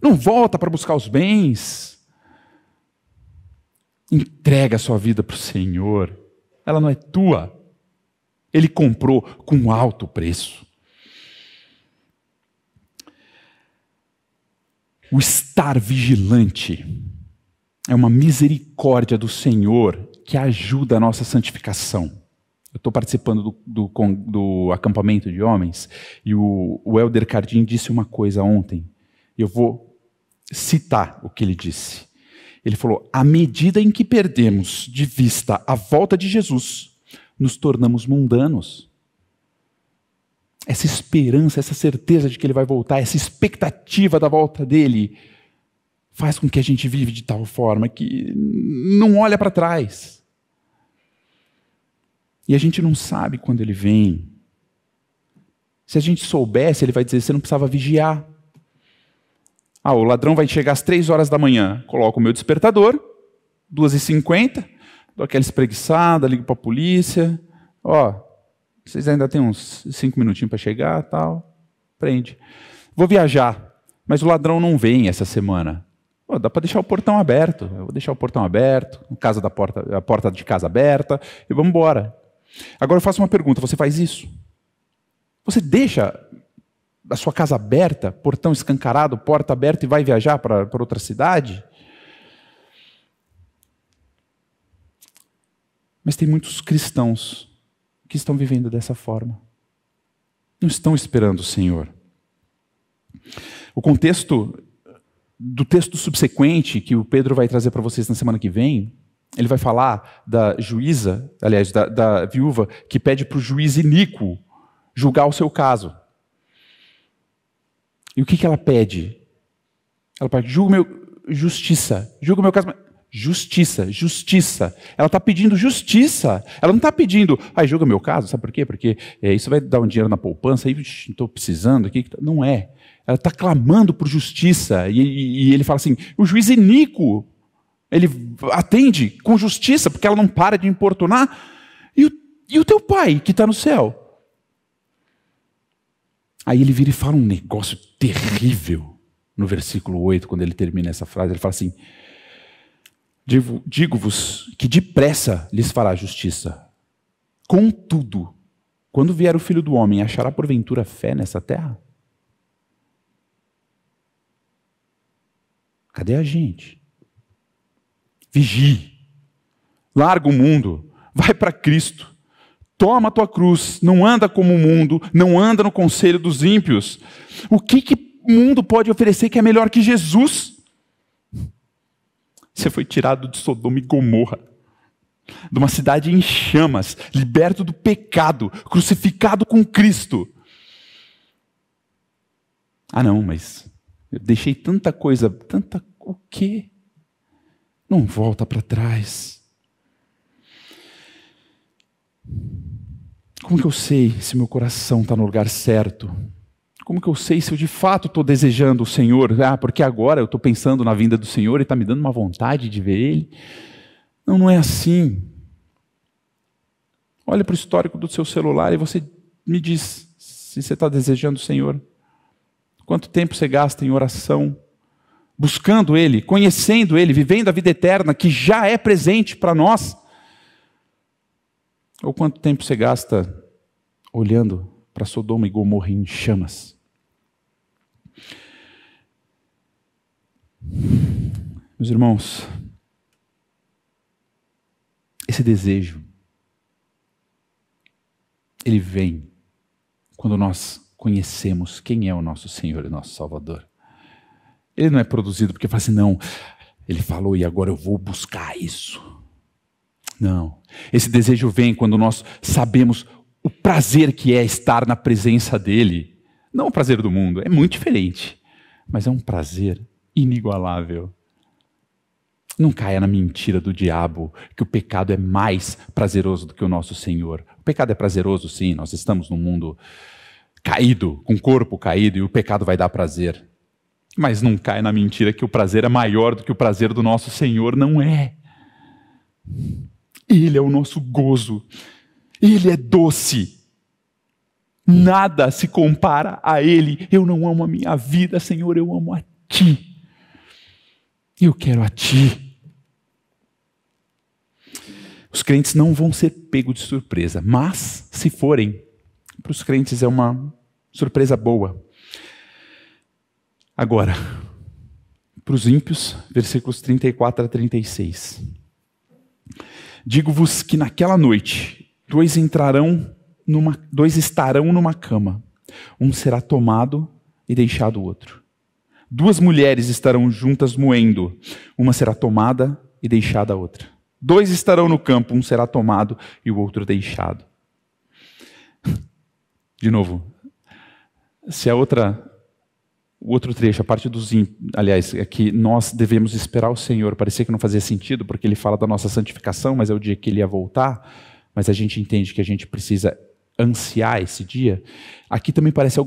não volta para buscar os bens. Entrega a sua vida para o Senhor, ela não é tua. Ele comprou com alto preço. O estar vigilante é uma misericórdia do Senhor que ajuda a nossa santificação eu estou participando do, do, do, acampamento de homens e o, o Elder Cardim disse uma coisa ontem. Eu vou citar o que ele disse. Ele falou: à medida em que perdemos de vista a volta de Jesus, nos tornamos mundanos. Essa esperança, essa certeza de que ele vai voltar, essa expectativa da volta dele, faz com que a gente vive de tal forma que não olha para trás e a gente não sabe quando ele vem. Se a gente soubesse, ele vai dizer: você não precisava vigiar. Ah, o ladrão vai chegar às três horas da manhã. Coloco o meu despertador, duas e cinquenta, dou aquela espreguiçada, ligo para a polícia. Ó, vocês ainda têm uns cinco minutinhos para chegar, tal. Prende. Vou viajar, mas o ladrão não vem essa semana. Pô, dá para deixar o portão aberto. Eu vou deixar o portão aberto, casa da porta, a porta de casa aberta e vamos embora. Agora eu faço uma pergunta: você faz isso? Você deixa a sua casa aberta, portão escancarado, porta aberta e vai viajar para outra cidade? Mas tem muitos cristãos que estão vivendo dessa forma. Não estão esperando o Senhor. O contexto do texto subsequente que o Pedro vai trazer para vocês na semana que vem ele vai falar da juíza, aliás, da, da viúva que pede para o juiz iníquo julgar o seu caso. E o que, que ela pede? Ela pede, julga meu justiça, julga meu caso. Justiça, justiça. Ela está pedindo justiça. Ela não está pedindo, ah, julga meu caso, sabe por quê? Porque é, isso vai dar um dinheiro na poupança, estou precisando aqui. Tá, não é. Ela está clamando por justiça. E, e, e ele fala assim: o juiz iníquo ele atende com justiça, porque ela não para de importunar. E o, e o teu pai, que está no céu? Aí ele vira e fala um negócio terrível no versículo 8, quando ele termina essa frase. Ele fala assim: Digo-vos que depressa lhes fará justiça. Contudo, quando vier o filho do homem, achará porventura fé nessa terra? Cadê a gente? vigie, larga o mundo, vai para Cristo, toma a tua cruz, não anda como o mundo, não anda no conselho dos ímpios. O que, que o mundo pode oferecer que é melhor que Jesus? Você foi tirado de Sodoma e Gomorra, de uma cidade em chamas, liberto do pecado, crucificado com Cristo. Ah, não, mas eu deixei tanta coisa, tanta. O quê? não volta para trás. Como que eu sei se meu coração está no lugar certo? Como que eu sei se eu de fato estou desejando o Senhor? Ah, porque agora eu estou pensando na vinda do Senhor e está me dando uma vontade de ver Ele. Não, não é assim. Olha para o histórico do seu celular e você me diz se você está desejando o Senhor. Quanto tempo você gasta em oração? buscando Ele, conhecendo Ele, vivendo a vida eterna que já é presente para nós? Ou quanto tempo você gasta olhando para Sodoma e Gomorra em chamas? Meus irmãos, esse desejo, ele vem quando nós conhecemos quem é o nosso Senhor e nosso Salvador. Ele não é produzido porque fala assim, não, ele falou e agora eu vou buscar isso. Não. Esse desejo vem quando nós sabemos o prazer que é estar na presença dele. Não o prazer do mundo, é muito diferente, mas é um prazer inigualável. Não caia na mentira do diabo que o pecado é mais prazeroso do que o nosso Senhor. O pecado é prazeroso, sim, nós estamos num mundo caído, com o corpo caído, e o pecado vai dar prazer. Mas não cai na mentira que o prazer é maior do que o prazer do nosso Senhor, não é. Ele é o nosso gozo. Ele é doce. Nada se compara a Ele. Eu não amo a minha vida, Senhor, eu amo a Ti. Eu quero a Ti. Os crentes não vão ser pegos de surpresa, mas se forem, para os crentes é uma surpresa boa. Agora, para os ímpios, versículos 34 a 36. Digo-vos que naquela noite dois entrarão numa, dois estarão numa cama. Um será tomado e deixado o outro. Duas mulheres estarão juntas moendo. Uma será tomada e deixada a outra. Dois estarão no campo, um será tomado e o outro deixado. [LAUGHS] De novo, se a outra o outro trecho, a parte dos. Aliás, é que nós devemos esperar o Senhor. Parecia que não fazia sentido, porque ele fala da nossa santificação, mas é o dia que ele ia voltar. Mas a gente entende que a gente precisa ansiar esse dia. Aqui também parece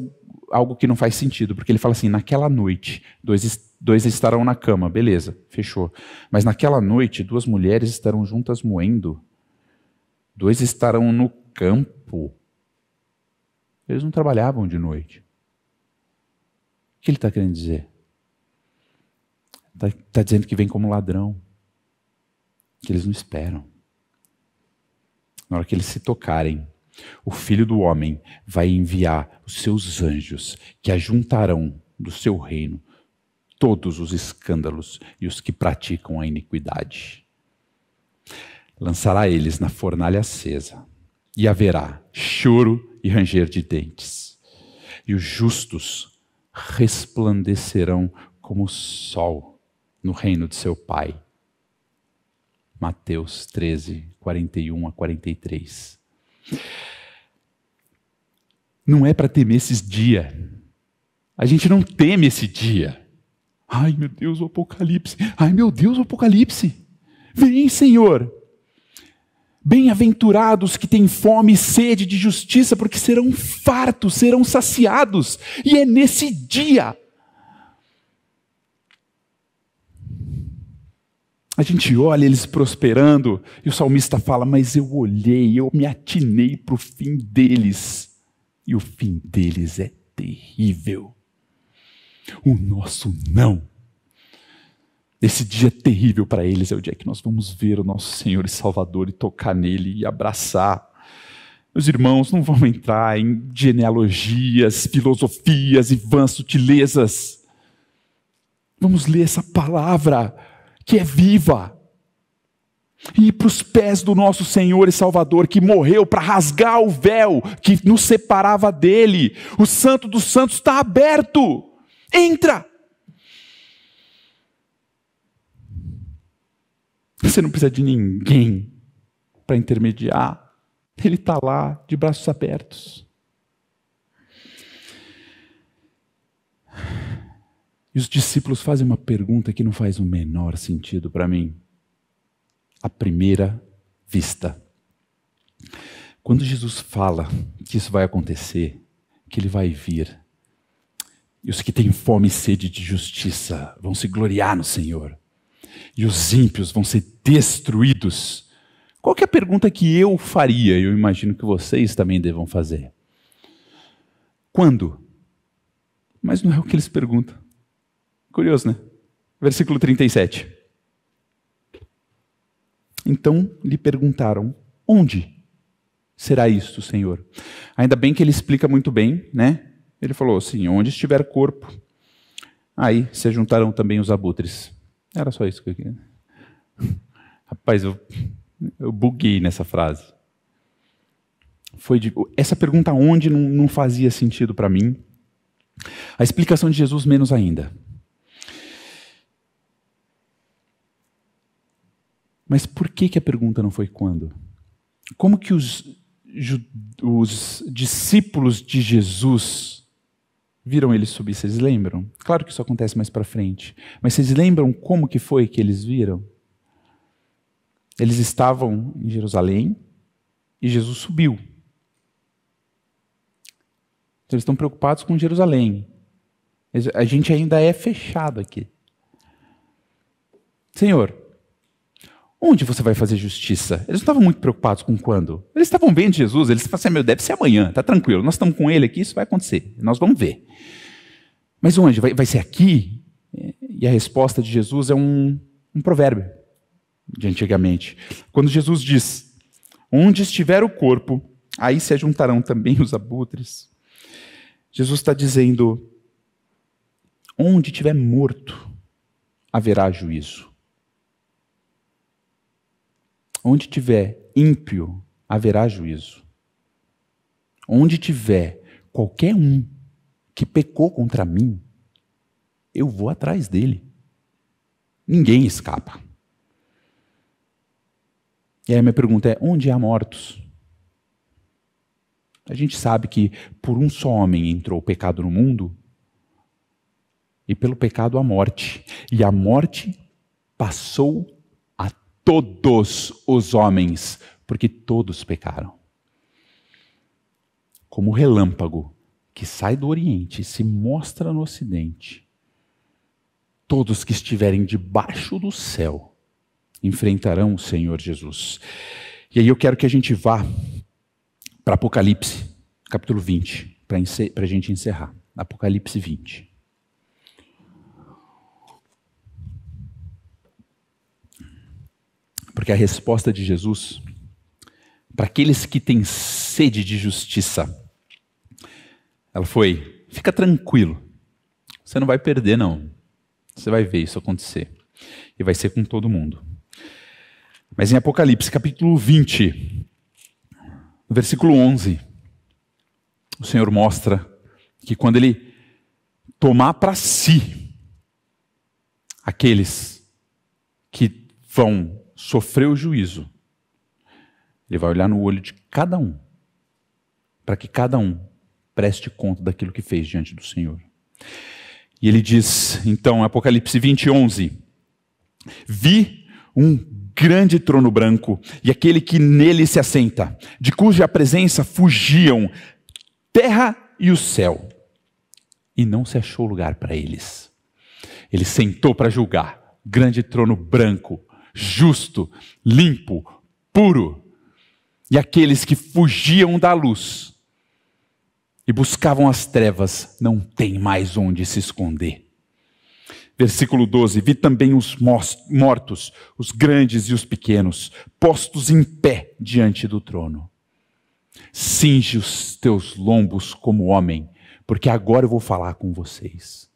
algo que não faz sentido, porque ele fala assim: naquela noite, dois, dois estarão na cama. Beleza, fechou. Mas naquela noite, duas mulheres estarão juntas moendo. Dois estarão no campo. Eles não trabalhavam de noite que ele está querendo dizer? Está tá dizendo que vem como ladrão, que eles não esperam. Na hora que eles se tocarem, o filho do homem vai enviar os seus anjos, que ajuntarão do seu reino todos os escândalos e os que praticam a iniquidade. Lançará eles na fornalha acesa, e haverá choro e ranger de dentes. E os justos resplandecerão como o sol no reino de seu Pai. Mateus 13, 41 a 43. Não é para temer esses dias. A gente não teme esse dia. Ai, meu Deus, o apocalipse. Ai, meu Deus, o apocalipse. Vem, Senhor. Bem-aventurados que têm fome e sede de justiça, porque serão fartos, serão saciados. E é nesse dia. A gente olha eles prosperando e o salmista fala: Mas eu olhei, eu me atinei para o fim deles, e o fim deles é terrível. O nosso não esse dia terrível para eles é o dia que nós vamos ver o nosso Senhor e Salvador e tocar nele e abraçar. Meus irmãos, não vamos entrar em genealogias, filosofias e vãs sutilezas. Vamos ler essa palavra que é viva e ir para os pés do nosso Senhor e Salvador, que morreu para rasgar o véu que nos separava dele. O Santo dos Santos está aberto. Entra! Você não precisa de ninguém para intermediar. Ele está lá de braços abertos. E os discípulos fazem uma pergunta que não faz o menor sentido para mim. A primeira vista. Quando Jesus fala que isso vai acontecer, que ele vai vir, e os que têm fome e sede de justiça vão se gloriar no Senhor e os ímpios vão ser destruídos. Qual é a pergunta que eu faria? Eu imagino que vocês também devam fazer. Quando? Mas não é o que eles perguntam. Curioso, né? Versículo 37. Então lhe perguntaram: Onde será isto, Senhor? Ainda bem que ele explica muito bem, né? Ele falou assim: Onde estiver corpo, aí se juntarão também os abutres. Era só isso que eu queria. Rapaz, eu, eu buguei nessa frase. Foi de, essa pergunta onde não, não fazia sentido para mim. A explicação de Jesus menos ainda. Mas por que, que a pergunta não foi quando? Como que os, os discípulos de Jesus viram eles subir, vocês lembram? Claro que isso acontece mais para frente, mas vocês lembram como que foi que eles viram? Eles estavam em Jerusalém e Jesus subiu. Então, eles estão preocupados com Jerusalém. A gente ainda é fechado aqui. Senhor, Onde você vai fazer justiça? Eles não estavam muito preocupados com quando. Eles estavam vendo Jesus, eles falaram assim: meu, deve ser amanhã, tá tranquilo, nós estamos com ele aqui, isso vai acontecer, nós vamos ver. Mas onde? Vai, vai ser aqui? E a resposta de Jesus é um, um provérbio de antigamente. Quando Jesus diz: Onde estiver o corpo, aí se ajuntarão também os abutres. Jesus está dizendo: Onde estiver morto, haverá juízo. Onde tiver ímpio, haverá juízo. Onde tiver qualquer um que pecou contra mim, eu vou atrás dele. Ninguém escapa. E aí a minha pergunta é: onde há mortos? A gente sabe que por um só homem entrou o pecado no mundo, e pelo pecado a morte. E a morte passou todos os homens, porque todos pecaram. Como o relâmpago que sai do Oriente e se mostra no Ocidente, todos que estiverem debaixo do céu enfrentarão o Senhor Jesus. E aí eu quero que a gente vá para Apocalipse, capítulo 20, para a gente encerrar. Apocalipse 20. Porque a resposta de Jesus para aqueles que têm sede de justiça, ela foi: fica tranquilo, você não vai perder, não. Você vai ver isso acontecer. E vai ser com todo mundo. Mas em Apocalipse, capítulo 20, versículo 11, o Senhor mostra que quando ele tomar para si aqueles que vão sofreu juízo, ele vai olhar no olho de cada um, para que cada um preste conta daquilo que fez diante do Senhor. E ele diz, então, Apocalipse 20, 11: Vi um grande trono branco e aquele que nele se assenta, de cuja presença fugiam terra e o céu, e não se achou lugar para eles. Ele sentou para julgar, grande trono branco, justo, limpo, puro. E aqueles que fugiam da luz e buscavam as trevas não têm mais onde se esconder. Versículo 12: Vi também os mortos, os grandes e os pequenos, postos em pé diante do trono. Cinge os teus lombos como homem, porque agora eu vou falar com vocês.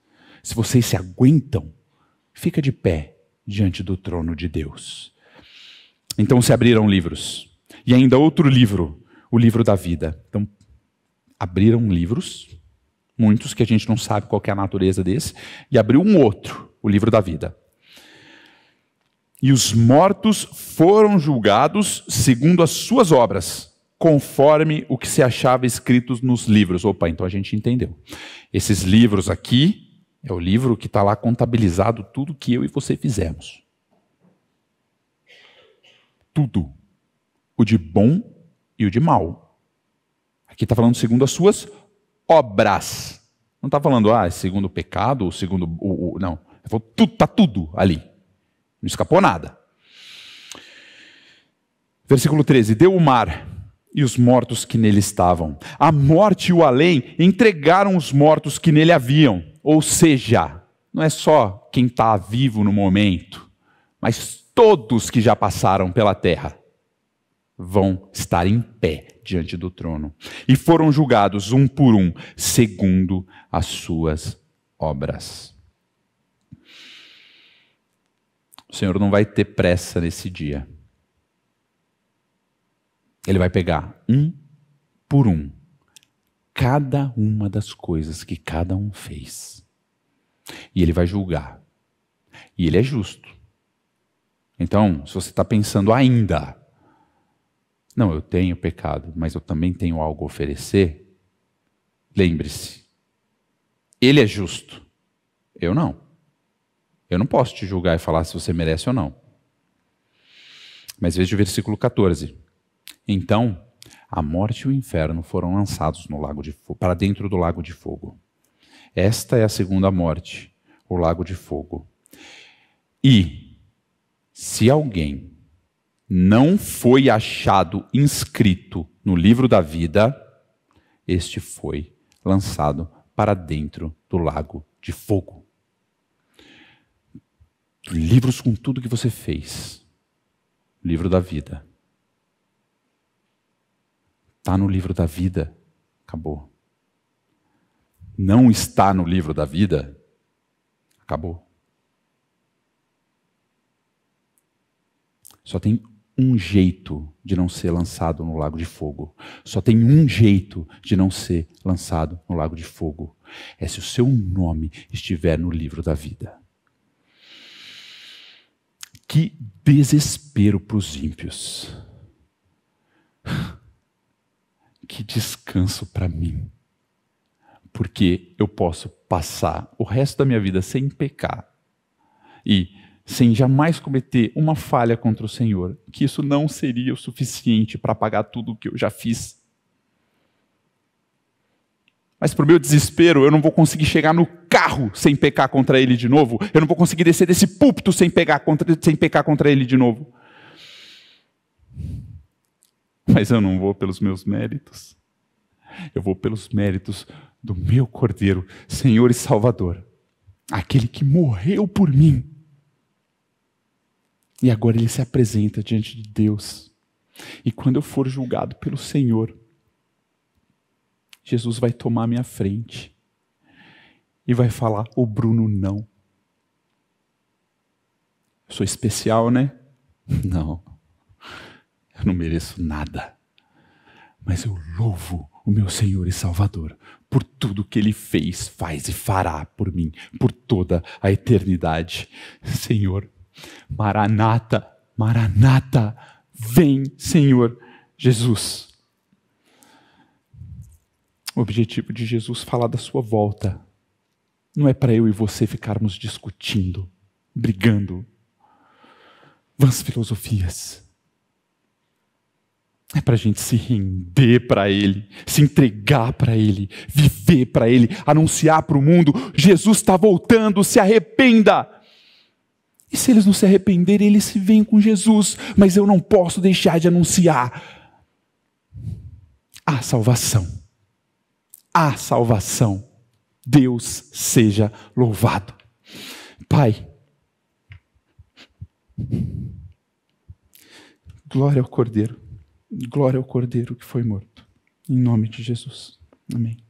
Se vocês se aguentam, fica de pé diante do trono de Deus. Então se abriram livros. E ainda outro livro, o livro da vida. Então, abriram livros, muitos que a gente não sabe qual é a natureza desse, e abriu um outro, o livro da vida. E os mortos foram julgados segundo as suas obras, conforme o que se achava escrito nos livros. Opa, então a gente entendeu. Esses livros aqui é o livro que está lá contabilizado tudo que eu e você fizemos. Tudo. O de bom e o de mal. Aqui está falando segundo as suas obras. Não está falando, ah, é segundo o pecado, ou segundo. O, o, não. Está tá tudo ali. Não escapou nada. Versículo 13: Deu o mar e os mortos que nele estavam. A morte e o além entregaram os mortos que nele haviam. Ou seja, não é só quem está vivo no momento, mas todos que já passaram pela terra vão estar em pé diante do trono. E foram julgados um por um, segundo as suas obras. O Senhor não vai ter pressa nesse dia. Ele vai pegar um por um cada uma das coisas que cada um fez. E ele vai julgar. E ele é justo. Então, se você está pensando ainda, não, eu tenho pecado, mas eu também tenho algo a oferecer, lembre-se, ele é justo. Eu não. Eu não posso te julgar e falar se você merece ou não. Mas veja o versículo 14. Então, a morte e o inferno foram lançados no lago de para dentro do lago de fogo. Esta é a segunda morte, o lago de fogo. E se alguém não foi achado inscrito no livro da vida, este foi lançado para dentro do lago de fogo. Livros com tudo que você fez. Livro da vida está no livro da vida. Acabou. Não está no livro da vida. Acabou. Só tem um jeito de não ser lançado no lago de fogo. Só tem um jeito de não ser lançado no lago de fogo. É se o seu nome estiver no livro da vida. Que desespero para os ímpios que descanso para mim. Porque eu posso passar o resto da minha vida sem pecar e sem jamais cometer uma falha contra o Senhor, que isso não seria o suficiente para pagar tudo o que eu já fiz. Mas para o meu desespero, eu não vou conseguir chegar no carro sem pecar contra ele de novo. Eu não vou conseguir descer desse púlpito sem, pegar contra, sem pecar contra ele de novo mas eu não vou pelos meus méritos. Eu vou pelos méritos do meu Cordeiro, Senhor e Salvador, aquele que morreu por mim. E agora ele se apresenta diante de Deus. E quando eu for julgado pelo Senhor, Jesus vai tomar minha frente e vai falar: O Bruno não. sou especial, né? [LAUGHS] Não. Eu não mereço nada. Mas eu louvo o meu Senhor e Salvador por tudo que ele fez, faz e fará por mim, por toda a eternidade. Senhor, Maranata, Maranata, vem, Senhor Jesus. O objetivo de Jesus falar da sua volta não é para eu e você ficarmos discutindo, brigando, vãs filosofias é para a gente se render para Ele, se entregar para Ele, viver para Ele, anunciar para o mundo: Jesus está voltando, se arrependa. E se eles não se arrependerem, eles se veem com Jesus, mas eu não posso deixar de anunciar. A salvação. A salvação. Deus seja louvado. Pai, glória ao Cordeiro. Glória ao Cordeiro que foi morto. Em nome de Jesus. Amém.